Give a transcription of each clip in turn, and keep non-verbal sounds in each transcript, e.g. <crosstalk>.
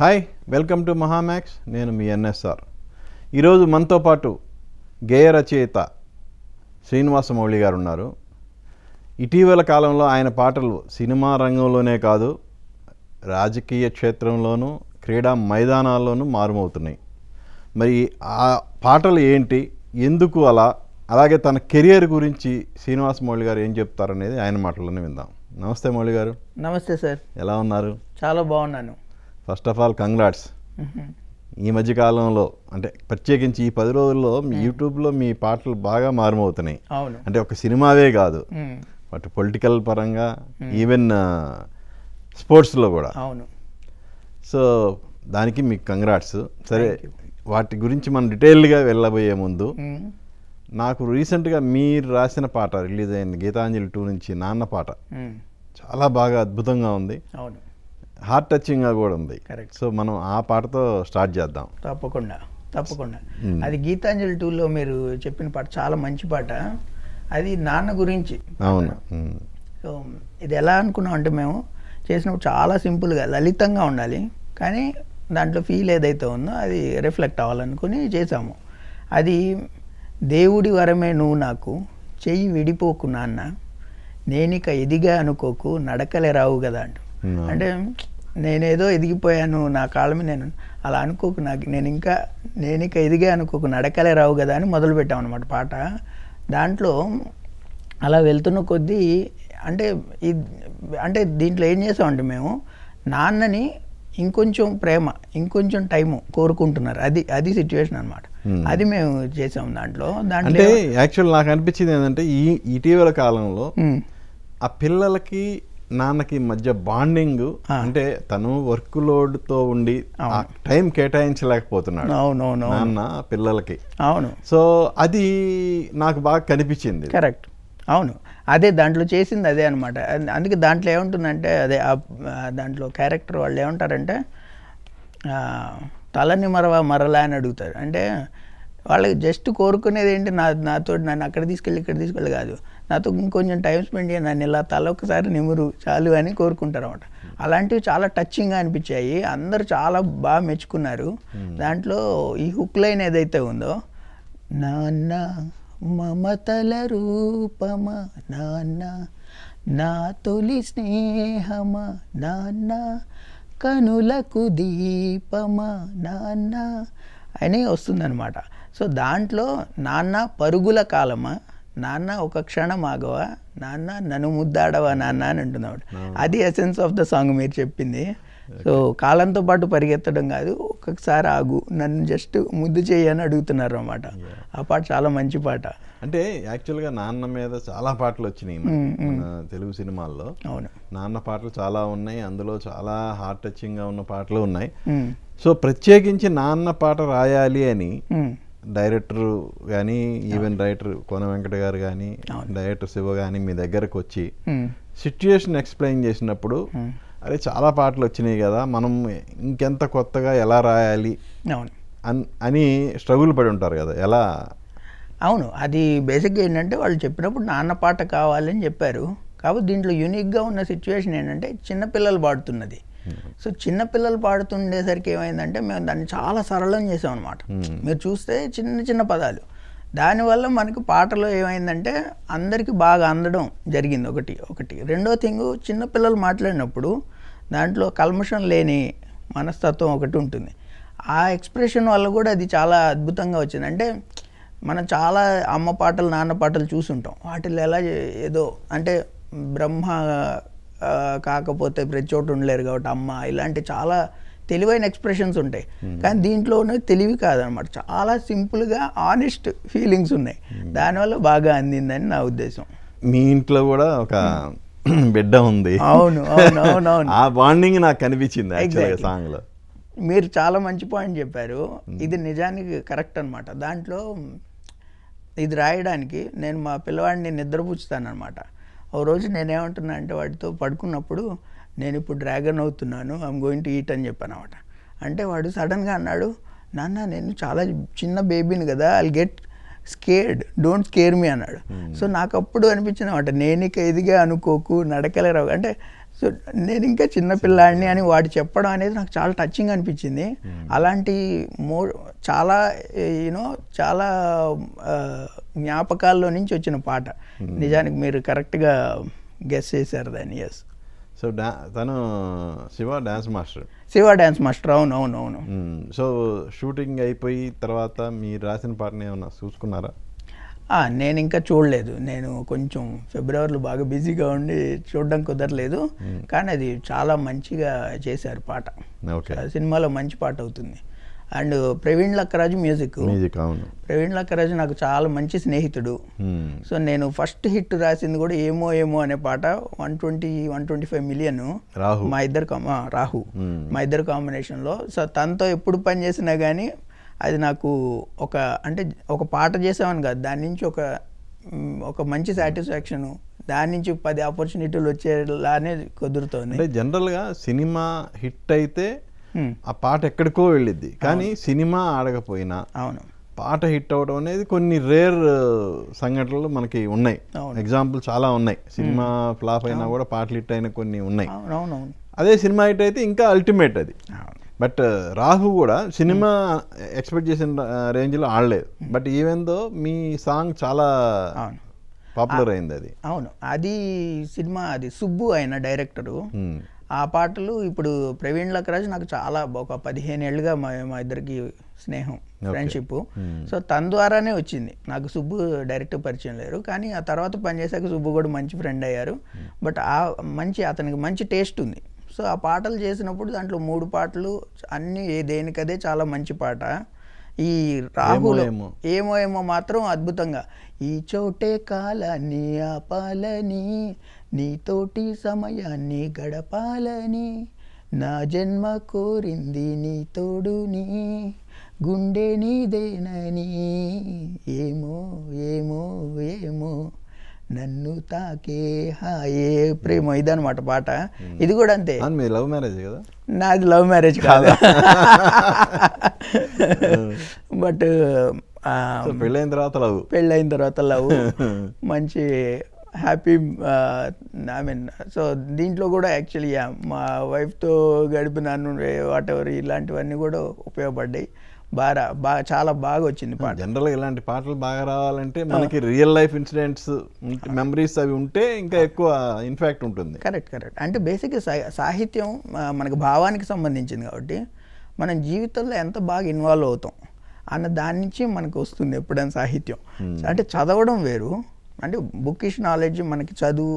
Hi welcome to మహామ్యాక్స్ నేను మీ NSR ఈరోజు మనతో పాటు గేయ రచయిత శ్రీనివాసమౌళి గారు ఉన్నారు ఇటీవల కాలంలో ఆయన పాటలు సినిమా రంగంలోనే కాదు రాజకీయ క్షేత్రంలోనూ క్రీడా మైదానాల్లోనూ మారుమవుతున్నాయి మరి ఆ పాటలు ఏంటి ఎందుకు అలా అలాగే తన కెరియర్ గురించి శ్రీనివాస మౌళి గారు ఏం చెప్తారనేది ఆయన మాటలోనే విందాం నమస్తే మౌళి గారు నమస్తే సార్ ఎలా ఉన్నారు చాలా బాగున్నాను ఫస్ట్ ఆఫ్ ఆల్ కంగ్రాట్స్ ఈ మధ్యకాలంలో అంటే ప్రత్యేకించి ఈ పది రోజుల్లో మీ యూట్యూబ్లో మీ పాటలు బాగా మారుమవుతున్నాయి అంటే ఒక సినిమావే కాదు బట్ పొలిటికల్ పరంగా ఈవెన్ స్పోర్ట్స్లో కూడా అవును సో దానికి మీకు కంగ్రాట్స్ సరే వాటి గురించి మనం డీటెయిల్గా వెళ్ళబోయే ముందు నాకు రీసెంట్గా మీరు రాసిన పాట రిలీజ్ అయింది గీతాంజలి టూ నుంచి నాన్న పాట చాలా బాగా అద్భుతంగా ఉంది అవును హార్ట్ టచింగ్గా కూడా ఉంది కరెక్ట్ సో మనం ఆ పాటతో స్టార్ట్ చేద్దాం తప్పకుండా తప్పకుండా hmm. అది గీతాంజలి టూలో మీరు చెప్పిన పాట చాలా మంచి పాట అది నాన్న గురించి అవును hmm. Hmm. సో ఇది ఎలా అనుకున్నాం అంటే మేము చేసినప్పుడు చాలా సింపుల్గా లలితంగా ఉండాలి కానీ దాంట్లో ఫీల్ ఏదైతే ఉందో అది రిఫ్లెక్ట్ అవ్వాలనుకుని చేసాము అది దేవుడి వరమే నువ్వు నాకు చెయ్యి విడిపోకు నాన్న నేనిక ఎదిగా అనుకోకు నడకలే రావు కదా అంటూ అంటే నేనేదో ఎదిగిపోయాను నా కాళ్ళమే నేను అలా అనుకోకు నాకు నేను ఇంకా నేను ఇంకా ఎదిగే అనుకోకు నడకలే రావు కదా అని మొదలు అనమాట పాట దాంట్లో అలా వెళ్తున్న కొద్దీ అంటే ఈ అంటే దీంట్లో ఏం చేసామండి మేము నాన్నని ఇంకొంచెం ప్రేమ ఇంకొంచెం టైము కోరుకుంటున్నారు అది అది సిచ్యువేషన్ అనమాట hmm. అది మేము చేసాం దాంట్లో దాంట్లో యాక్చువల్ నాకు అనిపించింది ఏంటంటే ఈ ఇటీవల కాలంలో hmm. ఆ పిల్లలకి నాన్నకి మధ్య బాండింగ్ అంటే తను వర్క్ లోడ్తో ఉండి టైం కేటాయించలేకపోతున్నాడు అవునవును నాన్న పిల్లలకి అవును సో అది నాకు బాగా కనిపించింది కరెక్ట్ అవును అదే దాంట్లో చేసింది అదే అనమాట అందుకే దాంట్లో ఏముంటుందంటే అదే దాంట్లో క్యారెక్టర్ వాళ్ళు ఏమంటారంటే తలని మరవ మరలా అని అడుగుతారు అంటే వాళ్ళకి జస్ట్ కోరుకునేది ఏంటి నా నాతో నన్ను అక్కడ తీసుకెళ్ళి ఇక్కడ తీసుకెళ్ళి కాదు నాతో ఇంకొంచెం టైం స్పెండ్ చేయండి నన్ను ఇలా తల ఒకసారి నిమురు చాలు అని కోరుకుంటారు అనమాట అలాంటివి చాలా టచ్చింగ్గా అనిపించాయి అందరు చాలా బాగా మెచ్చుకున్నారు hmm. దాంట్లో ఈ హుక్ లైన్ ఏదైతే ఉందో నాన్న మమతల రూపమా నాన్న నా తొలి స్నేహమా నాన్న కనులకు దీపమా నాన్న అని వస్తుందన్నమాట సో దాంట్లో నాన్న పరుగుల కాలమా నాన్న ఒక క్షణం ఆగవా నాన్న నన్ను ముద్దాడవా నాన్న అని అంటున్నాడు అది ఎసెన్స్ ఆఫ్ ద సాంగ్ మీరు చెప్పింది సో కాలంతో పాటు పరిగెత్తడం కాదు ఒక్కొక్కసారి ఆగు నన్ను జస్ట్ ముద్దు చేయని అడుగుతున్నారు అనమాట ఆ పాట చాలా మంచి పాట అంటే యాక్చువల్గా నాన్న మీద చాలా పాటలు వచ్చినాయి mm, mm. తెలుగు సినిమాల్లో అవును నాన్న పాటలు చాలా ఉన్నాయి అందులో చాలా హార్ట్ టచింగ్గా ఉన్న పాటలు ఉన్నాయి సో mm. ప్రత్యేకించి నాన్న పాట రాయాలి అని డైరెక్టర్ కానీ ఈవెన్ రైటర్ కోన వెంకట గారు కానీ డైరెక్టర్ శివ కానీ మీ దగ్గరకు వచ్చి సిచ్యుయేషన్ ఎక్స్ప్లెయిన్ చేసినప్పుడు అరే చాలా పాటలు వచ్చినాయి కదా మనం ఇంకెంత కొత్తగా ఎలా రాయాలి అవును అని స్ట్రగుల్ పడి ఉంటారు కదా ఎలా అవును అది బేసిక్గా ఏంటంటే వాళ్ళు చెప్పినప్పుడు నాన్న పాట కావాలని చెప్పారు కాబట్టి దీంట్లో యూనిక్గా ఉన్న సిచ్యువేషన్ ఏంటంటే చిన్నపిల్లలు పాడుతున్నది సో చిన్నపిల్లలు పాడుతుండేసరికి ఏమైందంటే మేము దాన్ని చాలా సరళం చేసాం అనమాట hmm. మీరు చూస్తే చిన్న చిన్న పదాలు దానివల్ల మనకు పాటలో ఏమైందంటే అందరికీ బాగా అందడం జరిగింది ఒకటి ఒకటి రెండో థింగ్ చిన్నపిల్లలు మాట్లాడినప్పుడు దాంట్లో కల్మషం లేని మనస్తత్వం ఒకటి ఉంటుంది ఆ ఎక్స్ప్రెషన్ వల్ల కూడా అది చాలా అద్భుతంగా వచ్చింది అంటే మనం చాలా అమ్మ పాటలు నాన్న పాటలు చూసుంటాం వాటిల్లో ఎలా ఏదో అంటే బ్రహ్మ కాకపోతే ప్రతి చోటు ఉండలేరు కాబట్టి అమ్మ ఇలాంటి చాలా తెలివైన ఎక్స్ప్రెషన్స్ ఉంటాయి hmm. కానీ దీంట్లోనే తెలివి కాదనమాట చాలా సింపుల్గా ఆనెస్ట్ ఫీలింగ్స్ ఉన్నాయి hmm. దానివల్ల బాగా అందిందని నా ఉద్దేశం మీ ఇంట్లో కూడా ఒక hmm. బిడ్డ ఉంది అవును అవును <laughs> ఆ బాండింగ్ నాకు కనిపించింది సాంగ్ లో మీరు చాలా మంచి పాయింట్ చెప్పారు ఇది నిజానికి కరెక్ట్ అనమాట దాంట్లో ఇది రాయడానికి నేను మా పిల్లవాడిని నిద్రపుచ్చుతాను అనమాట ఓ రోజు నేనేమంటున్నా అంటే వాడితో పడుకున్నప్పుడు నేను ఇప్పుడు డ్రాగన్ అవుతున్నాను ఐమ్ గోయింగ్ టు ఈట్ అని చెప్పాను అనమాట అంటే వాడు సడన్గా అన్నాడు నాన్న నేను చాలా చిన్న బేబీని కదా I get scared don't scare me అన్నాడు hmm. సో నాకు అప్పుడు అనిపించిన అనమాట నేనిక ఎదిగా అనుకోకు నడకలేరావు అంటే సో నేను ఇంకా చిన్నపిల్లాడిని అని వాడు చెప్పడం అనేది నాకు చాలా టచ్చింగ్ అనిపించింది hmm. అలాంటి మో చాలా యూనో చాలా జ్ఞాపకాల్లో నుంచి వచ్చిన పాట hmm. నిజానికి మీరు కరెక్ట్గా గెస్ చేశారు దాన్ని ఎస్ సో డా తను Shiva dance master Shiva dance master అవును అవును అవును hmm. సో షూటింగ్ అయిపోయి తర్వాత మీరు రాసిన పాటని ఏమన్నా చూసుకున్నారా నేను ఇంకా చూడలేదు నేను కొంచెం ఫిబ్రవరిలో బాగా బిజీగా ఉండి చూడడం కుదరలేదు కానీ అది చాలా మంచిగా చేశారు పాట సినిమాలో మంచి పాట అవుతుంది అండ్ ప్రవీణ్ లక్కరాజు మ్యూజిక్ ప్రవీణ్ లక్కరాజు నాకు చాలా మంచి స్నేహితుడు సో నేను ఫస్ట్ హిట్ రాసింది కూడా ఏమో ఏమో అనే పాట one twenty one twenty five million మా ఇద్దరు రాహు మా ఇద్దరు కాంబినేషన్లో సో తనతో ఎప్పుడు పని చేసినా కానీ అది నాకు ఒక అంటే ఒక పాట చేసామని కాదు దాని నుంచి ఒక ఒక మంచి సాటిస్ఫాక్షను దాని నుంచి పది ఆపర్చునిటీలు వచ్చేలానే కుదురుతుంది అంటే జనరల్గా సినిమా హిట్ అయితే ఆ పాట ఎక్కడికో వెళ్ళిద్ది కానీ సినిమా ఆడకపోయినా అవును పాట హిట్ అవడం అనేది కొన్ని రేర్ సంఘటనలు మనకి ఉన్నాయి ఎగ్జాంపుల్ చాలా ఉన్నాయి సినిమా ఫ్లాప్ అయినా కూడా పాటలు హిట్ అయిన కొన్ని ఉన్నాయి అదే సినిమా హిట్ అయితే ఇంకా అల్టిమేట్ అది బట్ uh, రాహు కూడా సినిమా ఎక్స్పెక్ట్ చేసిన uh, రేంజ్లో ఆడలేదు but even though me song చాలా పాపులర్ అయింది అది అవును అది సినిమా అది సుబ్బు ఆయన డైరెక్టరు ఆ పాటలు ఇప్పుడు ప్రవీణ్ లక్రాజ్ నాకు చాలా ఒక పదిహేను ఏళ్ళుగా మా మా ఇద్దరికి స్నేహం ఫ్రెండ్షిప్ సో తన ద్వారానే వచ్చింది నాకు సుబ్బు డైరెక్ట్ పరిచయం లేరు కానీ ఆ తర్వాత పనిచేసాక సుబ్బు కూడా మంచి ఫ్రెండ్ అయ్యారు బట్ ఆ మంచి అతనికి మంచి టేస్ట్ ఉంది సో ఆ పాటలు చేసినప్పుడు దాంట్లో మూడు పాటలు అన్నీ దేనికదే చాలా మంచి పాట ఈ రాహుల్ ఏమో ఏమో మాత్రం అద్భుతంగా ఈ చోటే కాలాన్ని ఆపాలని నీతోటి సమయాన్ని గడపాలని నా జన్మ కోరింది నీ తోడుని గుండె నీదేనని ఏమో ఏమో ఏమో నన్ను తాకే హాయే ప్రేమ అనమాట పాట ఇది కూడా అంతే లవ్ మ్యారేజ్ కదా నాది లవ్ మ్యారేజ్ కాదు బట్ పెళ్ళైన తర్వాత లవ్ పెళ్ళైన తర్వాత లవ్ <laughs> మంచి హ్యాపీ ఐ మీన్ సో దీంట్లో కూడా యాక్చువల్లీ మా వైఫ్తో గడిపిన వాట్ ఎవర్ ఇలాంటివన్నీ కూడా ఉపయోగపడ్డాయి బాగా బాగా చాలా బాగా వచ్చింది పాట జనరల్గా ఇలాంటి పాటలు బాగా రావాలంటే మనకి రియల్ లైఫ్ ఇన్సిడెంట్స్ మెమరీస్ అవి ఉంటే ఇంకా ఎక్కువ ఇన్ఫాక్ట్ ఉంటుంది కరెక్ట్ కరెక్ట్ అంటే బేసిక్గా సాహిత్యం మనకు భావానికి సంబంధించింది కాబట్టి మనం జీవితంలో ఎంత బాగా ఇన్వాల్వ్ అవుతాం అన్న దాని నుంచి మనకు వస్తుంది ఎప్పుడైనా సాహిత్యం అంటే చదవడం వేరు అంటే బుక్కిష్ నాలెడ్జ్ మనకి చదువు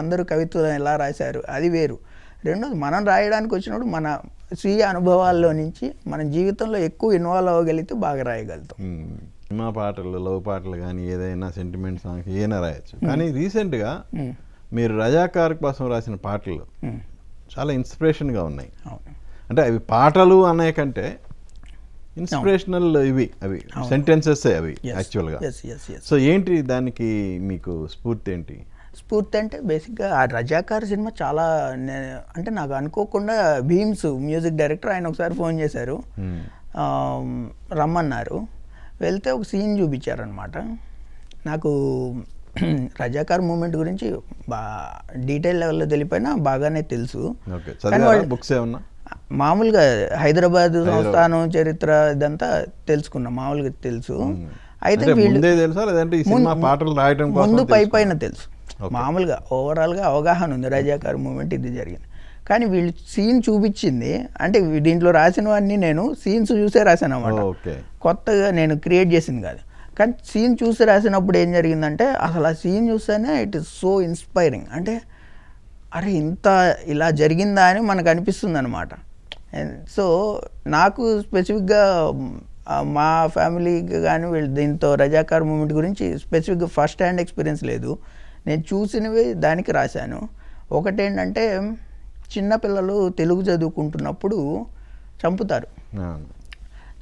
అందరూ కవిత్వం ఎలా రాశారు అది వేరు రెండోది మనం రాయడానికి వచ్చినప్పుడు మన స్వీయ అనుభవాల్లో నుంచి మన జీవితంలో ఎక్కువ ఇన్వాల్వ్ అవ్వగలిగితే బాగా రాయగలుగుతాం సినిమా పాటలు లవ్ పాటలు కానీ ఏదైనా సెంటిమెంట్ సాంగ్స్ ఏదైనా రాయొచ్చు కానీ రీసెంట్గా మీరు రజాకార్ కోసం రాసిన పాటలు చాలా ఇన్స్పిరేషన్గా ఉన్నాయి అంటే అవి పాటలు అనే కంటే ఇన్స్పిరేషనల్ ఇవి అవి సెంటెన్సెస్ అవి యాక్చువల్గా సో ఏంటి దానికి మీకు స్ఫూర్తి ఏంటి స్ఫూర్తి అంటే బేసిక్గా ఆ రజాకార్ సినిమా చాలా అంటే నాకు అనుకోకుండా భీమ్స్ మ్యూజిక్ డైరెక్టర్ ఆయన ఒకసారి ఫోన్ చేశారు రమ్మన్నారు వెళ్తే ఒక సీన్ చూపించారనమాట నాకు రజాకార్ మూమెంట్ గురించి బా డీటెయిల్ లెవెల్లో తెలిపోయినా బాగానే తెలుసు బుక్స్ మామూలుగా హైదరాబాద్ సంస్థానం చరిత్ర ఇదంతా తెలుసుకున్నా మామూలుగా తెలుసు అయితే ముందు పై పైన తెలుసు మామూలుగా ఓవరాల్గా అవగాహన ఉంది రజాకార్ మూమెంట్ ఇది జరిగింది కానీ వీళ్ళు సీన్ చూపించింది అంటే దీంట్లో రాసినవన్నీ నేను సీన్స్ చూసే రాసాను అనమాట కొత్తగా నేను క్రియేట్ చేసింది కాదు కానీ సీన్ చూసి రాసినప్పుడు ఏం జరిగిందంటే అసలు ఆ సీన్ చూస్తేనే ఇట్ ఇస్ సో ఇన్స్పైరింగ్ అంటే అరే ఇంత ఇలా జరిగిందా అని మనకు అనిపిస్తుంది అనమాట సో నాకు స్పెసిఫిక్గా మా ఫ్యామిలీకి కానీ వీళ్ళు దీంతో రజాకార్ మూమెంట్ గురించి స్పెసిఫిక్గా ఫస్ట్ హ్యాండ్ ఎక్స్పీరియన్స్ లేదు నేను చూసినవి దానికి రాశాను ఒకటేంటంటే చిన్నపిల్లలు తెలుగు చదువుకుంటున్నప్పుడు చంపుతారు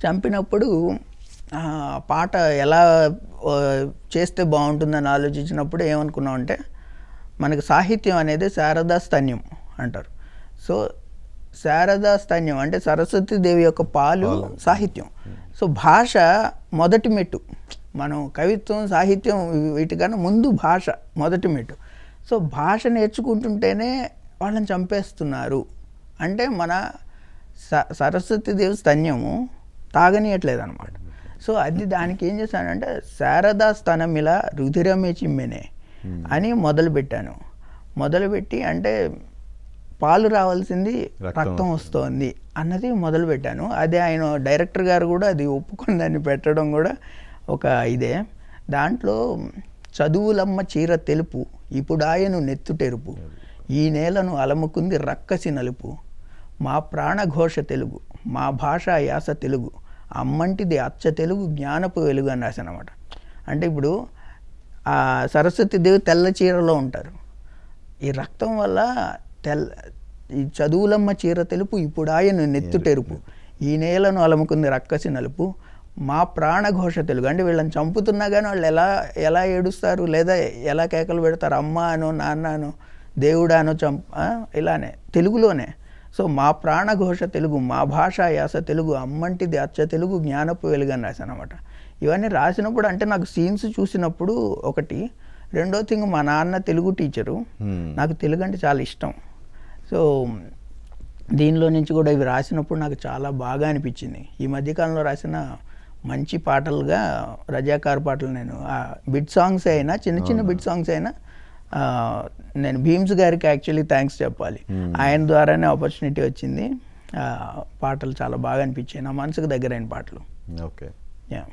చంపినప్పుడు పాట ఎలా చేస్తే బాగుంటుందని ఆలోచించినప్పుడు ఏమనుకున్నాం అంటే మనకు సాహిత్యం అనేది శారదా స్థన్యం అంటారు సో శారదా స్థన్యం అంటే సరస్వతీదేవి యొక్క పాలు సాహిత్యం సో భాష మొదటి మెట్టు మనం కవిత్వం సాహిత్యం వీటికన్నా ముందు భాష మొదటి మెట్టు సో భాష నేర్చుకుంటుంటేనే వాళ్ళని చంపేస్తున్నారు అంటే మన స సరస్వతీదేవి స్తన్యము తాగనీయట్లేదు అనమాట సో అది దానికి ఏం చేశానంటే శారదా స్తనమిల రుధిరమే చిమ్మెనే అని మొదలుపెట్టాను మొదలుపెట్టి అంటే పాలు రావాల్సింది రక్తం వస్తోంది అన్నది మొదలుపెట్టాను అదే ఆయన డైరెక్టర్ గారు కూడా అది ఒప్పుకొని దాన్ని పెట్టడం కూడా ఒక ఇదే దాంట్లో చదువులమ్మ చీర తెలుపు ఇప్పుడాయను నెత్తుటెరుపు ఈ నేలను అలముకుంది రక్కసి నలుపు మా ప్రాణఘోష తెలుగు మా భాష యాస తెలుగు అమ్మంటిది అచ్చ తెలుగు జ్ఞానపు వెలుగు అని రాశానమాట అంటే ఇప్పుడు ఆ దేవి తెల్ల చీరలో ఉంటారు ఈ రక్తం వల్ల తెల్ల ఈ చదువులమ్మ చీర తెలుపు ఇప్పుడాయను నెత్తుటెరుపు ఈ నేలను అలముకుంది రక్కసి నలుపు మా ప్రాణఘోష తెలుగు అంటే వీళ్ళని చంపుతున్నా కానీ వాళ్ళు ఎలా ఎలా ఏడుస్తారు లేదా ఎలా కేకలు పెడతారు అమ్మ అను నాన్న అను దేవుడా అను చంప ఇలానే తెలుగులోనే సో మా ప్రాణఘోష తెలుగు మా భాష యాస తెలుగు అమ్మంటిది అచ్చ తెలుగు జ్ఞానపు వెలుగు అని రాశాను అనమాట ఇవన్నీ రాసినప్పుడు అంటే నాకు సీన్స్ చూసినప్పుడు ఒకటి రెండో థింగ్ మా నాన్న తెలుగు టీచరు నాకు తెలుగు అంటే చాలా ఇష్టం సో దీనిలో నుంచి కూడా ఇవి రాసినప్పుడు నాకు చాలా బాగా అనిపించింది ఈ మధ్యకాలంలో రాసిన మంచి పాటలుగా రజాకార్ పాటలు నేను ఆ బిట్ సాంగ్స్ అయినా చిన్న చిన్న బిట్ సాంగ్స్ అయినా నేను భీమ్స్ గారికి యాక్చువల్లీ థ్యాంక్స్ చెప్పాలి hmm. ఆయన ద్వారానే ఆపర్చునిటీ వచ్చింది పాటలు చాలా బాగా అనిపించాయి నా మనసుకు దగ్గరైన పాటలు ఓకే యా